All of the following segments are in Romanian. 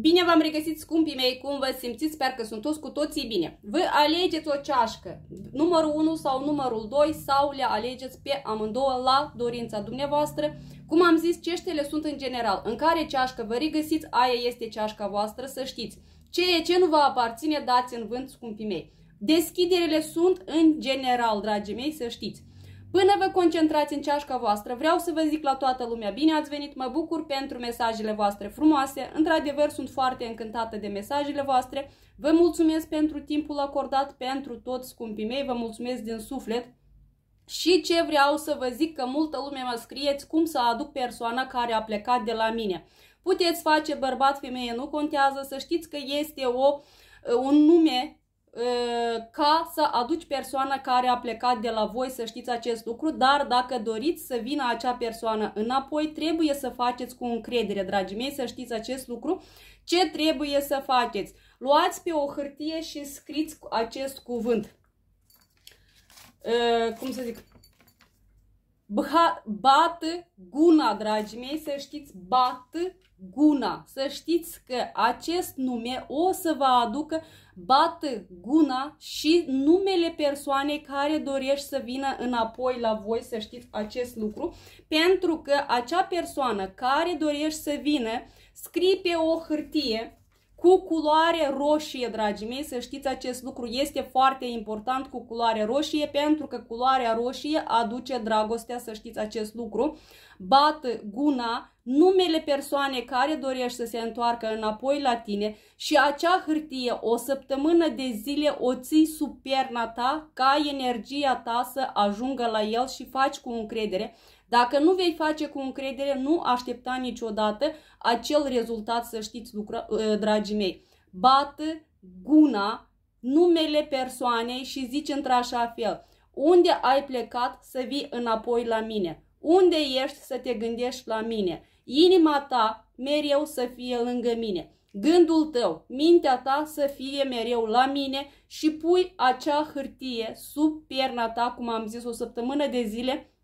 Bine v-am regăsit, scumpii mei, cum vă simțiți, sper că sunt toți cu toții bine. Vă alegeți o ceașcă, numărul 1 sau numărul 2, sau le alegeți pe amândouă la dorința dumneavoastră. Cum am zis, ceștele sunt în general. În care ceașcă vă regăsiți, aia este ceașca voastră, să știți. e, ce nu vă aparține, dați în vânt, scumpii mei. Deschiderile sunt în general, dragii mei, să știți. Până vă concentrați în ceașca voastră, vreau să vă zic la toată lumea bine ați venit, mă bucur pentru mesajele voastre frumoase, într-adevăr sunt foarte încântată de mesajele voastre, vă mulțumesc pentru timpul acordat, pentru tot scumpii mei, vă mulțumesc din suflet. Și ce vreau să vă zic că multă lume mă scrieți cum să aduc persoana care a plecat de la mine. Puteți face bărbat, femeie, nu contează, să știți că este o, un nume Ă, ca să aduci persoana care a plecat de la voi să știți acest lucru, dar dacă doriți să vină acea persoană înapoi, trebuie să faceți cu încredere, dragii mei, să știți acest lucru. Ce trebuie să faceți? Luați pe o hârtie și scriți acest cuvânt. Ă, cum să zic? bat guna, dragii mei, să știți, bat guna. Să știți că acest nume o să vă aducă bat guna și numele persoanei care dorești să vină înapoi la voi, să știți acest lucru, pentru că acea persoană care dorești să vină, scrie pe o hârtie cu culoare roșie, dragii mei, să știți acest lucru, este foarte important cu culoare roșie, pentru că culoarea roșie aduce dragostea, să știți acest lucru, bat guna, numele persoane care dorești să se întoarcă înapoi la tine și acea hârtie o săptămână de zile o ții sub perna ta ca energia ta să ajungă la el și faci cu încredere. Dacă nu vei face cu încredere, nu aștepta niciodată acel rezultat, să știți, lucră, ă, dragii mei. Bată guna numele persoanei și zici într-așa fel, unde ai plecat să vii înapoi la mine? Unde ești să te gândești la mine? Inima ta mereu să fie lângă mine, gândul tău, mintea ta să fie mereu la mine și pui acea hârtie sub pierna ta, cum am zis, o săptămână de zile,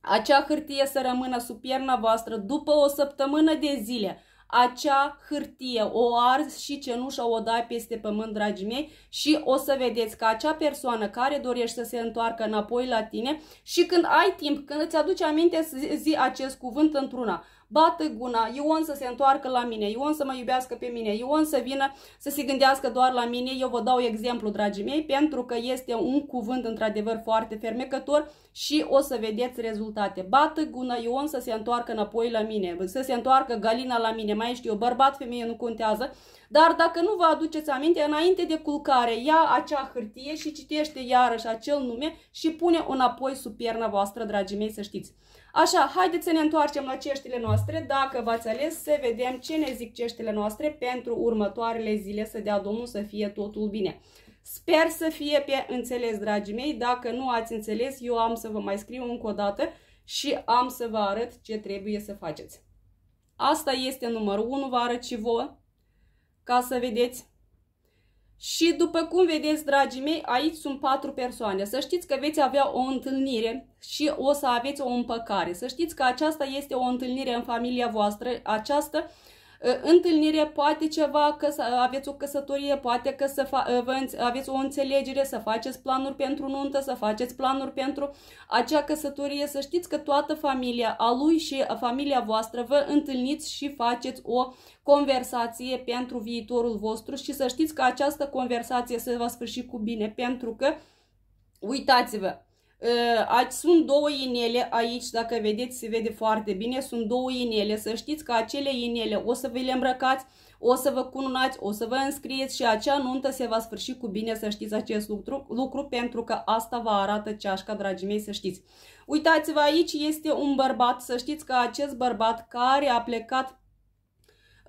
acea hârtie să rămână sub pierna voastră după o săptămână de zile. Acea hârtie o arzi și cenușa o dai peste pământ, dragii mei, și o să vedeți că acea persoană care dorește să se întoarcă înapoi la tine și când ai timp, când îți aduci aminte să zi acest cuvânt într-una, bată guna, Ion să se întoarcă la mine, Ion să mă iubească pe mine, Ion să vină să se gândească doar la mine. Eu vă dau exemplu, dragii mei, pentru că este un cuvânt într-adevăr foarte fermecător și o să vedeți rezultate. Bată guna, Ion să se întoarcă înapoi la mine, să se întoarcă Galina la mine, mai știu eu, bărbat, femeie, nu contează, dar dacă nu vă aduceți aminte, înainte de culcare, ia acea hârtie și citește iarăși acel nume și pune înapoi sub pierna voastră, dragii mei, să știți. Așa, haideți să ne întoarcem la ceștile noastre, dacă v-ați ales, să vedem ce ne zic ceștile noastre pentru următoarele zile, să dea Domnul să fie totul bine. Sper să fie pe înțeles, dragii mei, dacă nu ați înțeles, eu am să vă mai scriu încă o dată și am să vă arăt ce trebuie să faceți. Asta este numărul 1, vă arăt și vouă ca să vedeți. Și după cum vedeți, dragii mei, aici sunt patru persoane. Să știți că veți avea o întâlnire și o să aveți o împăcare. Să știți că aceasta este o întâlnire în familia voastră, această uh, Ă, întâlnire, poate ceva, că aveți o căsătorie, poate că să ă, aveți o înțelegere, să faceți planuri pentru nuntă, să faceți planuri pentru acea căsătorie, să știți că toată familia a lui și familia voastră vă întâlniți și faceți o conversație pentru viitorul vostru și să știți că această conversație se va sfârși cu bine, pentru că uitați-vă, Ă, sunt două inele aici, dacă vedeți, se vede foarte bine, sunt două inele. Să știți că acele inele o să vă le îmbrăcați, o să vă cununați, o să vă înscrieți și acea nuntă se va sfârși cu bine să știți acest lucru, lucru pentru că asta vă arată ceașca, dragii mei, să știți. Uitați-vă, aici este un bărbat, să știți că acest bărbat care a plecat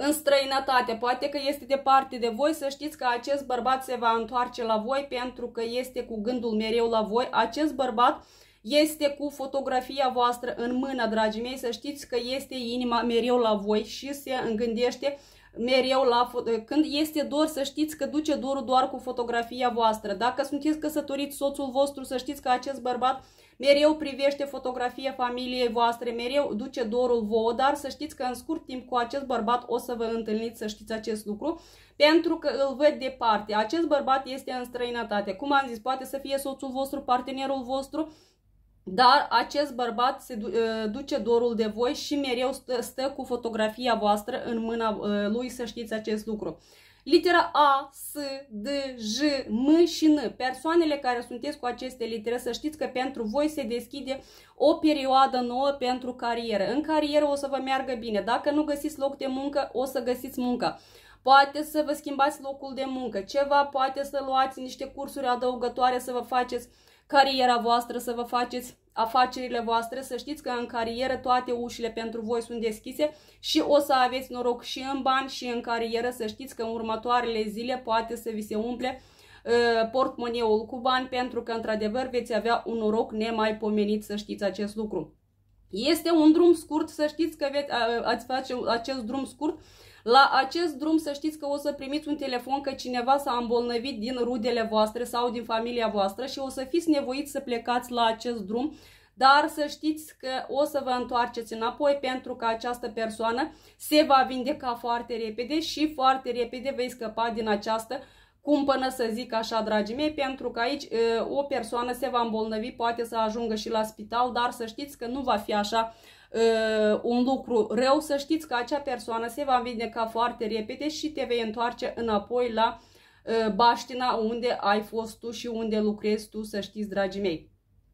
în străinătate. Poate că este departe de voi, să știți că acest bărbat se va întoarce la voi pentru că este cu gândul mereu la voi. Acest bărbat este cu fotografia voastră în mână, dragii mei, să știți că este inima mereu la voi și se îngândește mereu la când este dor, să știți că duce dorul doar cu fotografia voastră. Dacă sunteți căsătoriți soțul vostru, să știți că acest bărbat Mereu privește fotografia familiei voastre, mereu duce dorul vouă, dar să știți că în scurt timp cu acest bărbat o să vă întâlniți, să știți acest lucru, pentru că îl văd departe. Acest bărbat este în străinătate. Cum am zis, poate să fie soțul vostru, partenerul vostru, dar acest bărbat se ă, duce dorul de voi și mereu stă, stă cu fotografia voastră în mâna ă, lui, să știți acest lucru. Litera A, S, D, J, M și N. Persoanele care sunteți cu aceste litere, să știți că pentru voi se deschide o perioadă nouă pentru carieră. În carieră o să vă meargă bine. Dacă nu găsiți loc de muncă, o să găsiți muncă poate să vă schimbați locul de muncă, ceva, poate să luați niște cursuri adăugătoare să vă faceți cariera voastră, să vă faceți afacerile voastre, să știți că în carieră toate ușile pentru voi sunt deschise și o să aveți noroc și în bani și în carieră, să știți că în următoarele zile poate să vi se umple ă, portmoneul cu bani pentru că într-adevăr veți avea un noroc nemaipomenit să știți acest lucru. Este un drum scurt, să știți că veți, ați face acest drum scurt la acest drum să știți că o să primiți un telefon că cineva s-a îmbolnăvit din rudele voastre sau din familia voastră și o să fiți nevoiți să plecați la acest drum dar să știți că o să vă întoarceți înapoi pentru că această persoană se va vindeca foarte repede și foarte repede vei scăpa din această cumpănă, să zic așa, dragii mei, pentru că aici o persoană se va îmbolnăvi, poate să ajungă și la spital, dar să știți că nu va fi așa Uh, un lucru rău, să știți că acea persoană se va vindeca foarte repede și te vei întoarce înapoi la uh, baștina unde ai fost tu și unde lucrezi tu, să știți, dragii mei.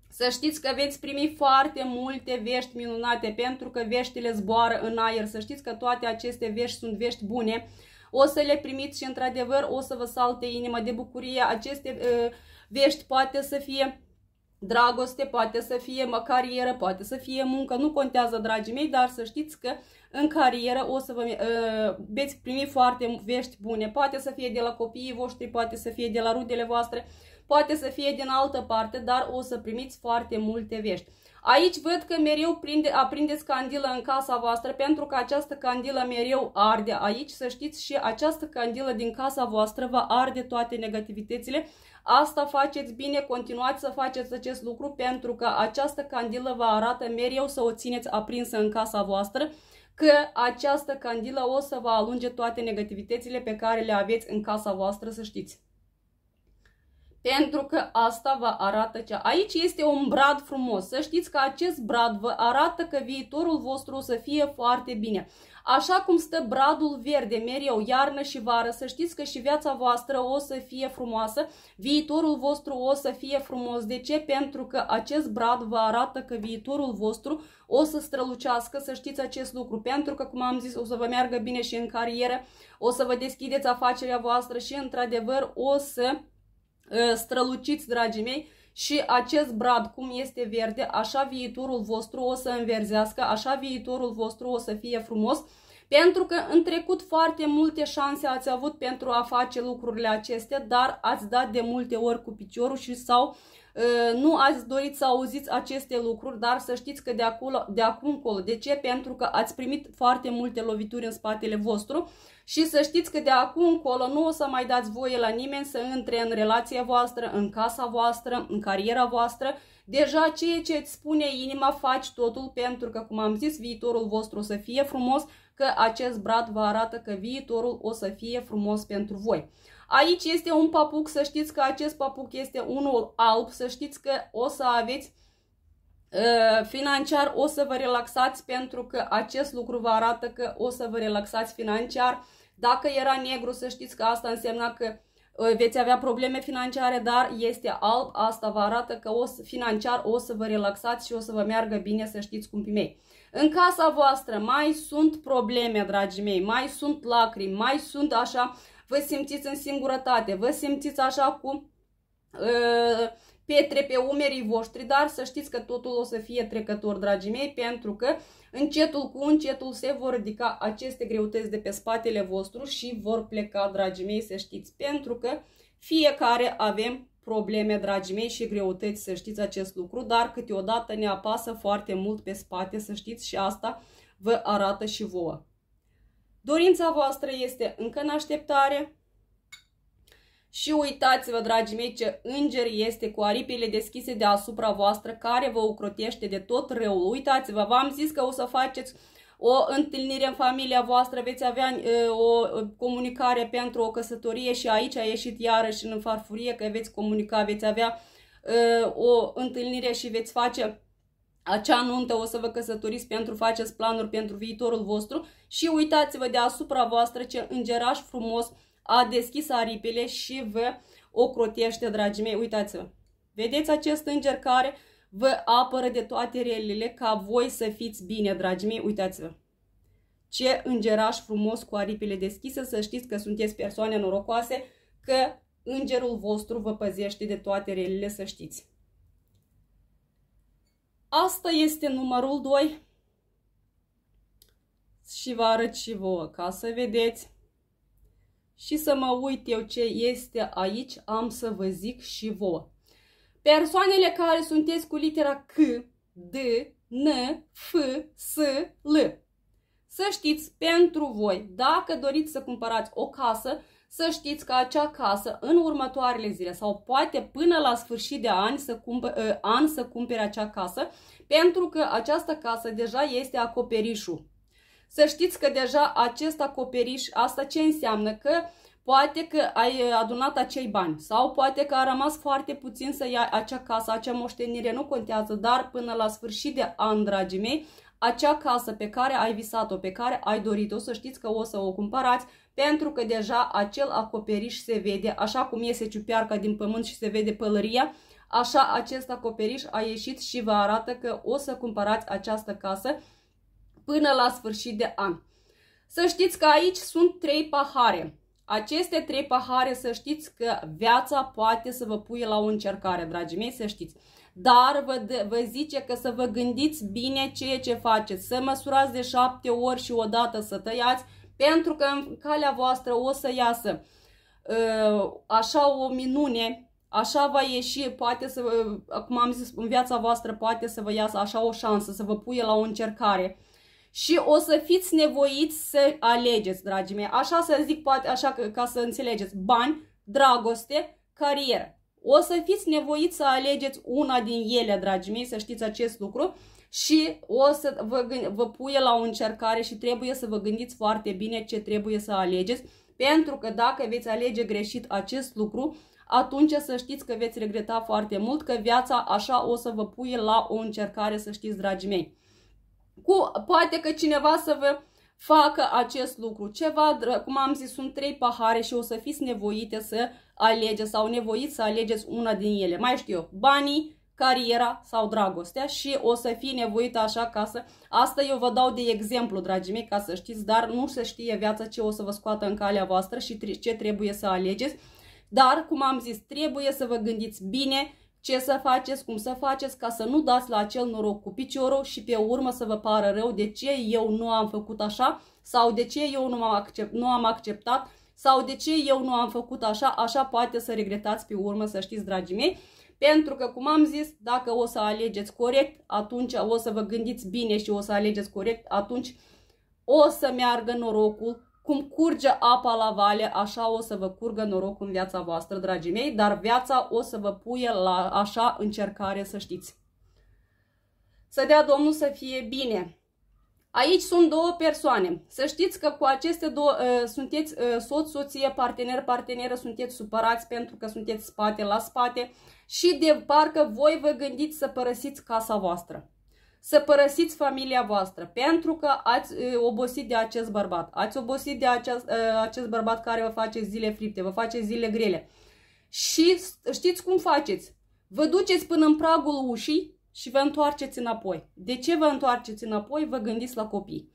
Să știți că veți primi foarte multe vești minunate pentru că veștile zboară în aer. Să știți că toate aceste vești sunt vești bune. O să le primiți și într-adevăr o să vă salte inima de bucurie. Aceste uh, vești poate să fie dragoste, poate să fie mă, carieră, poate să fie muncă, nu contează, dragii mei, dar să știți că în carieră o să vă, uh, veți primi foarte vești bune. Poate să fie de la copiii voștri, poate să fie de la rudele voastre, poate să fie din altă parte, dar o să primiți foarte multe vești. Aici văd că mereu prinde, aprindeți candilă în casa voastră pentru că această candilă mereu arde aici. Să știți și această candilă din casa voastră va arde toate negativitățile, Asta faceți bine, continuați să faceți acest lucru pentru că această candilă vă arată mereu să o țineți aprinsă în casa voastră, că această candilă o să vă alunge toate negativitățile pe care le aveți în casa voastră, să știți. Pentru că asta vă arată ce... Aici este un brad frumos. Să știți că acest brad vă arată că viitorul vostru o să fie foarte bine. Așa cum stă bradul verde mereu, iarnă și vară, să știți că și viața voastră o să fie frumoasă, viitorul vostru o să fie frumos. De ce? Pentru că acest brad vă arată că viitorul vostru o să strălucească, să știți acest lucru, pentru că, cum am zis, o să vă meargă bine și în carieră, o să vă deschideți afacerea voastră și, într-adevăr, o să Ă, străluciți, dragii mei, și acest brad, cum este verde, așa viitorul vostru o să înverzească, așa viitorul vostru o să fie frumos, pentru că în trecut foarte multe șanse ați avut pentru a face lucrurile acestea, dar ați dat de multe ori cu piciorul și sau Ă, nu ați dorit să auziți aceste lucruri, dar să știți că de, acolo, de acum încolo. De ce? Pentru că ați primit foarte multe lovituri în spatele vostru și să știți că de acum încolo nu o să mai dați voie la nimeni să intre în relația voastră, în casa voastră, în cariera voastră. Deja ceea ce îți spune inima faci totul pentru că, cum am zis, viitorul vostru o să fie frumos, că acest brat vă arată că viitorul o să fie frumos pentru voi. Aici este un papuc, să știți că acest papuc este unul alb, să știți că o să aveți ă, financiar o să vă relaxați pentru că acest lucru vă arată că o să vă relaxați financiar. Dacă era negru, să știți că asta însemna că ă, veți avea probleme financiare, dar este alb, asta vă arată că o să, financiar o să vă relaxați și o să vă meargă bine, să știți cum mei. În casa voastră mai sunt probleme, dragii mei, mai sunt lacrimi, mai sunt așa vă simțiți în singurătate, vă simțiți așa cu uh, pietre pe umerii voștri, dar să știți că totul o să fie trecător, dragii mei, pentru că încetul cu încetul se vor ridica aceste greutăți de pe spatele vostru și vor pleca, dragii mei, să știți, pentru că fiecare avem probleme, dragii mei, și greutăți, să știți acest lucru, dar câteodată ne apasă foarte mult pe spate, să știți, și asta vă arată și vouă. Dorința voastră este încă în așteptare. Și uitați-vă, dragii mei, ce înger este cu aripile deschise deasupra voastră, care vă ocrotește de tot răul. Uitați-vă, v-am zis că o să faceți o întâlnire în familia voastră, veți avea o comunicare pentru o căsătorie și aici a ieșit iarăși în farfurie că veți comunica, veți avea o întâlnire și veți face acea nuntă o să vă căsătoriți pentru faceți planuri pentru viitorul vostru și uitați-vă deasupra voastră ce îngeraș frumos a deschis aripile și vă ocrotește, dragii mei, uitați-vă. Vedeți acest înger care vă apără de toate relele ca voi să fiți bine, dragii mei, uitați-vă. Ce îngeraș frumos cu aripile deschise, să știți că sunteți persoane norocoase, că îngerul vostru vă păzește de toate relele, să știți. Asta este numărul 2. Și vă arăt și vouă ca să vedeți. Și să mă uit eu ce este aici, am să vă zic și vouă. Persoanele care sunteți cu litera C, D, N, F, S, L. Să știți, pentru voi, dacă doriți să cumpărați o casă, să știți că acea casă în următoarele zile sau poate până la sfârșit de an să, cumpă, uh, an să cumpere acea casă pentru că această casă deja este acoperișul. Să știți că deja acest acoperiș, asta ce înseamnă? Că poate că ai uh, adunat acei bani sau poate că a rămas foarte puțin să ia acea casă, acea moștenire, nu contează, dar până la sfârșit de an, dragii mei, acea casă pe care ai visat-o, pe care ai dorit-o, să știți că o să o cumpărați, pentru că deja acel acoperiș se vede, așa cum iese ciupearca din pământ și se vede pălăria, așa acest acoperiș a ieșit și vă arată că o să cumpărați această casă până la sfârșit de an. Să știți că aici sunt trei pahare. Aceste trei pahare să știți că viața poate să vă pui la o încercare, dragii mei, să știți. Dar vă, vă zice că să vă gândiți bine ceea ce faceți, să măsurați de șapte ori și odată să tăiați, pentru că în calea voastră o să iasă ă, așa o minune, așa va ieși, poate să, cum am zis, în viața voastră poate să vă iasă așa o șansă, să vă puie la o încercare. Și o să fiți nevoiți să alegeți, dragii mei, așa să zic, poate, așa ca să înțelegeți, bani, dragoste, carieră. O să fiți nevoiți să alegeți una din ele, dragii mei, să știți acest lucru și o să vă, vă pune la o încercare și trebuie să vă gândiți foarte bine ce trebuie să alegeți, pentru că dacă veți alege greșit acest lucru, atunci să știți că veți regreta foarte mult, că viața așa o să vă pui la o încercare, să știți, dragii mei. Cu, poate că cineva să vă facă acest lucru. Ceva, cum am zis, sunt trei pahare și o să fiți nevoite să alegeți sau nevoiți să alegeți una din ele. Mai știu eu, banii, cariera sau dragostea și o să fie nevoită așa ca să... Asta eu vă dau de exemplu, dragii mei, ca să știți, dar nu se știe viața ce o să vă scoată în calea voastră și ce trebuie să alegeți. Dar, cum am zis, trebuie să vă gândiți bine ce să faceți, cum să faceți, ca să nu dați la acel noroc cu piciorul și pe urmă să vă pară rău de ce eu nu am făcut așa sau de ce eu nu am acceptat, nu am acceptat sau de ce eu nu am făcut așa, așa poate să regretați pe urmă, să știți, dragii mei. Pentru că, cum am zis, dacă o să alegeți corect, atunci o să vă gândiți bine și o să alegeți corect, atunci o să meargă norocul. Cum curge apa la vale, așa o să vă curgă norocul în viața voastră, dragii mei, dar viața o să vă puie la așa încercare, să știți. Să dea Domnul să fie bine! Aici sunt două persoane. Să știți că cu aceste două uh, sunteți uh, soț, soție, partener, parteneră, sunteți supărați pentru că sunteți spate la spate și de parcă voi vă gândiți să părăsiți casa voastră. Să părăsiți familia voastră pentru că ați uh, obosit de acest bărbat. Ați obosit de acest, uh, acest bărbat care vă face zile fripte, vă face zile grele. Și știți cum faceți? Vă duceți până în pragul ușii și vă întoarceți înapoi. De ce vă întoarceți înapoi? Vă gândiți la copii.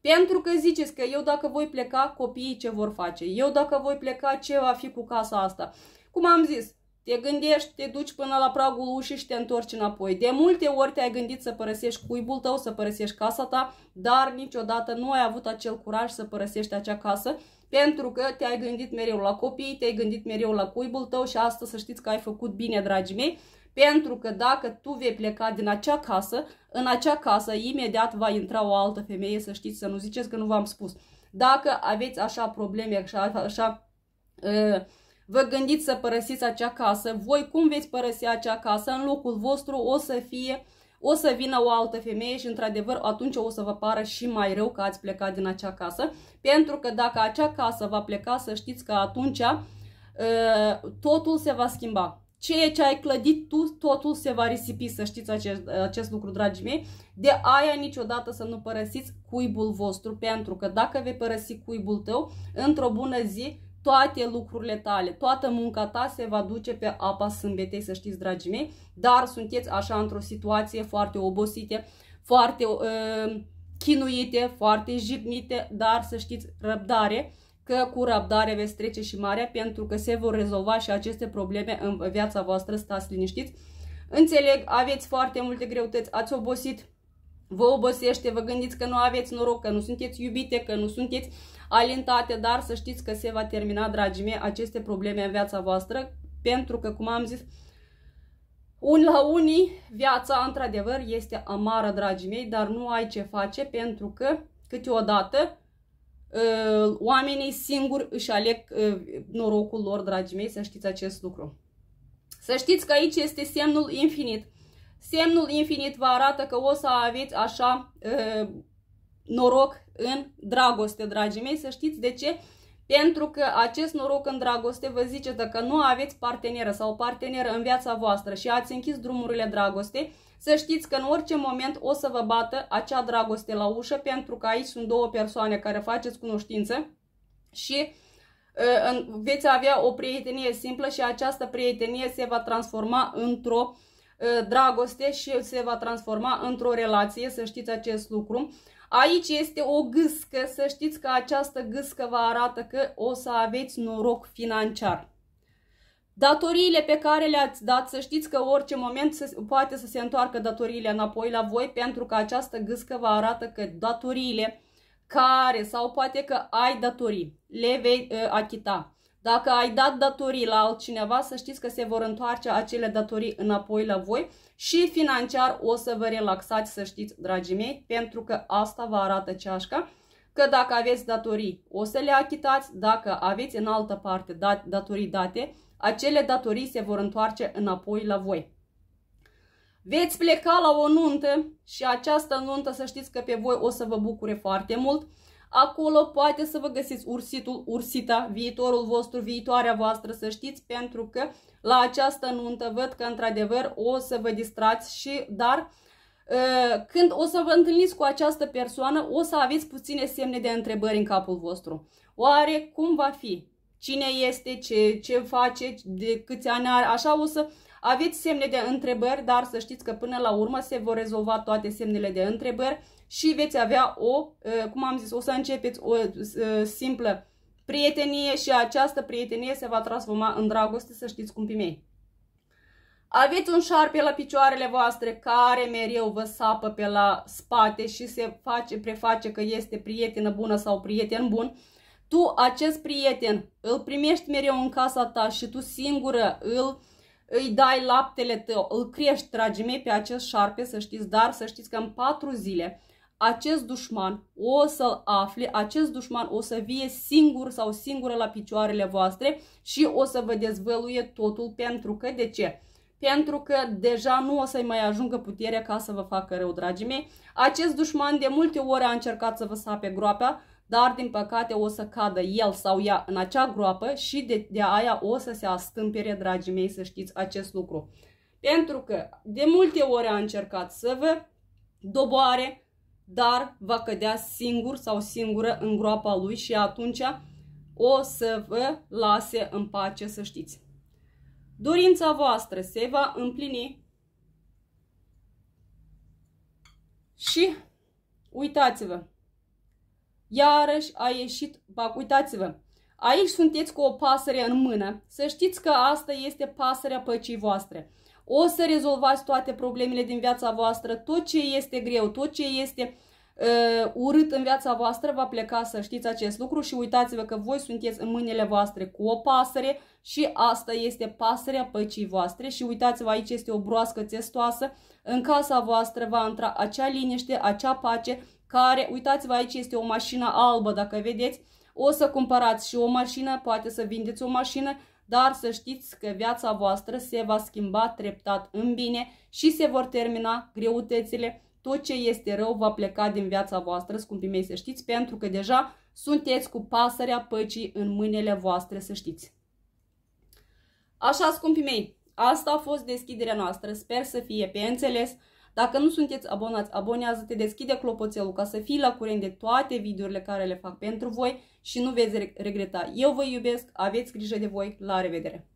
Pentru că ziceți că eu dacă voi pleca, copiii ce vor face? Eu dacă voi pleca, ce va fi cu casa asta? Cum am zis, te gândești, te duci până la pragul ușii și te întorci înapoi. De multe ori te-ai gândit să părăsești cuibul tău, să părăsești casa ta, dar niciodată nu ai avut acel curaj să părăsești acea casă, pentru că te-ai gândit mereu la copii, te-ai gândit mereu la cuibul tău și asta să știți că ai făcut bine, dragii mei. Pentru că dacă tu vei pleca din acea casă, în acea casă imediat va intra o altă femeie, să știți, să nu ziceți că nu v-am spus. Dacă aveți așa probleme, așa, așa ă, vă gândiți să părăsiți acea casă, voi cum veți părăsi acea casă, în locul vostru o să fie, o să vină o altă femeie și într-adevăr atunci o să vă pară și mai rău că ați plecat din acea casă, pentru că dacă acea casă va pleca, să știți că atunci ă, totul se va schimba ceea ce ai clădit tu, totul se va risipi, să știți acest, acest lucru, dragii mei. De aia niciodată să nu părăsiți cuibul vostru, pentru că dacă vei părăsi cuibul tău, într-o bună zi, toate lucrurile tale, toată munca ta se va duce pe apa sâmbetei, să știți, dragii mei, dar sunteți așa într-o situație foarte obosite, foarte uh, chinuite, foarte jignite, dar să știți, răbdare, că cu răbdare veți trece și marea pentru că se vor rezolva și aceste probleme în viața voastră, stați liniștiți. Înțeleg, aveți foarte multe greutăți, ați obosit, vă obosește, vă gândiți că nu aveți noroc, că nu sunteți iubite, că nu sunteți alintate, dar să știți că se va termina, dragii mei, aceste probleme în viața voastră, pentru că, cum am zis, un la unii, viața, într-adevăr, este amară, dragii mei, dar nu ai ce face, pentru că, câteodată, Ă, oamenii singuri își aleg ă, norocul lor, dragii mei, să știți acest lucru. Să știți că aici este semnul infinit. Semnul infinit vă arată că o să aveți așa ă, noroc în dragoste, dragii mei. Să știți de ce? Pentru că acest noroc în dragoste vă zice dacă nu aveți parteneră sau parteneră în viața voastră și ați închis drumurile dragostei, să știți că în orice moment o să vă bată acea dragoste la ușă, pentru că aici sunt două persoane care faceți cunoștință și ă, veți avea o prietenie simplă și această prietenie se va transforma într-o ă, dragoste și se va transforma într-o relație, să știți acest lucru. Aici este o gâscă, să știți că această gâscă vă arată că o să aveți noroc financiar. Datoriile pe care le-ați dat, să știți că orice moment se, poate să se întoarcă datoriile înapoi la voi, pentru că această gâscă vă arată că datoriile care sau poate că ai datorii, le vei uh, achita. Dacă ai dat datorii la altcineva, să știți că se vor întoarce acele datorii înapoi la voi și financiar o să vă relaxați, să știți, dragii mei, pentru că asta vă arată ceașca, că dacă aveți datorii, o să le achitați, dacă aveți în altă parte dat, datorii date, acele datorii se vor întoarce înapoi la voi. Veți pleca la o nuntă și această nuntă să știți că pe voi o să vă bucure foarte mult. Acolo poate să vă găsiți ursitul, ursita, viitorul vostru, viitoarea voastră, să știți, pentru că la această nuntă văd că într-adevăr o să vă distrați și, dar ă, când o să vă întâlniți cu această persoană, o să aveți puține semne de întrebări în capul vostru. Oare cum va fi? cine este, ce, ce face, de câți ani are, așa o să aveți semne de întrebări, dar să știți că până la urmă se vor rezolva toate semnele de întrebări și veți avea o, uh, cum am zis, o să începeți o uh, simplă prietenie și această prietenie se va transforma în dragoste, să știți cum mei. Aveți un șarpe la picioarele voastre care mereu vă sapă pe la spate și se face, preface că este prietenă bună sau prieten bun tu acest prieten îl primești mereu în casa ta și tu singură îl îi dai laptele tău, îl crești, dragii mei, pe acest șarpe, să știți, dar să știți că în patru zile acest dușman o să-l afle, acest dușman o să vie singur sau singură la picioarele voastre și o să vă dezvăluie totul pentru că, de ce? Pentru că deja nu o să-i mai ajungă puterea ca să vă facă rău, dragii mei. Acest dușman de multe ori a încercat să vă sape groapa, dar din păcate o să cadă el sau ea în acea groapă și de, de aia o să se astâmpere, dragii mei, să știți acest lucru. Pentru că de multe ori a încercat să vă doboare, dar va cădea singur sau singură în groapa lui și atunci o să vă lase în pace, să știți. Dorința voastră se va împlini și uitați-vă, Iarăși a ieșit, ba, uitați-vă, aici sunteți cu o pasăre în mână. Să știți că asta este pasărea păcii voastre. O să rezolvați toate problemele din viața voastră, tot ce este greu, tot ce este uh, urât în viața voastră va pleca să știți acest lucru și uitați-vă că voi sunteți în mâinile voastre cu o pasăre și asta este pasărea păcii voastre și uitați-vă aici este o broască testoasă, în casa voastră va intra acea liniște, acea pace care, uitați-vă aici este o mașină albă, dacă vedeți, o să cumpărați și o mașină, poate să vindeți o mașină, dar să știți că viața voastră se va schimba treptat în bine și se vor termina greutățile. Tot ce este rău va pleca din viața voastră, scumpii mei, să știți, pentru că deja sunteți cu pasărea păcii în mâinile voastre, să știți. Așa, scumpii mei, asta a fost deschiderea noastră. Sper să fie pe înțeles. Dacă nu sunteți abonați, abonează-te, deschide clopoțelul ca să fii la curent de toate videourile care le fac pentru voi și nu veți regreta. Eu vă iubesc, aveți grijă de voi, la revedere!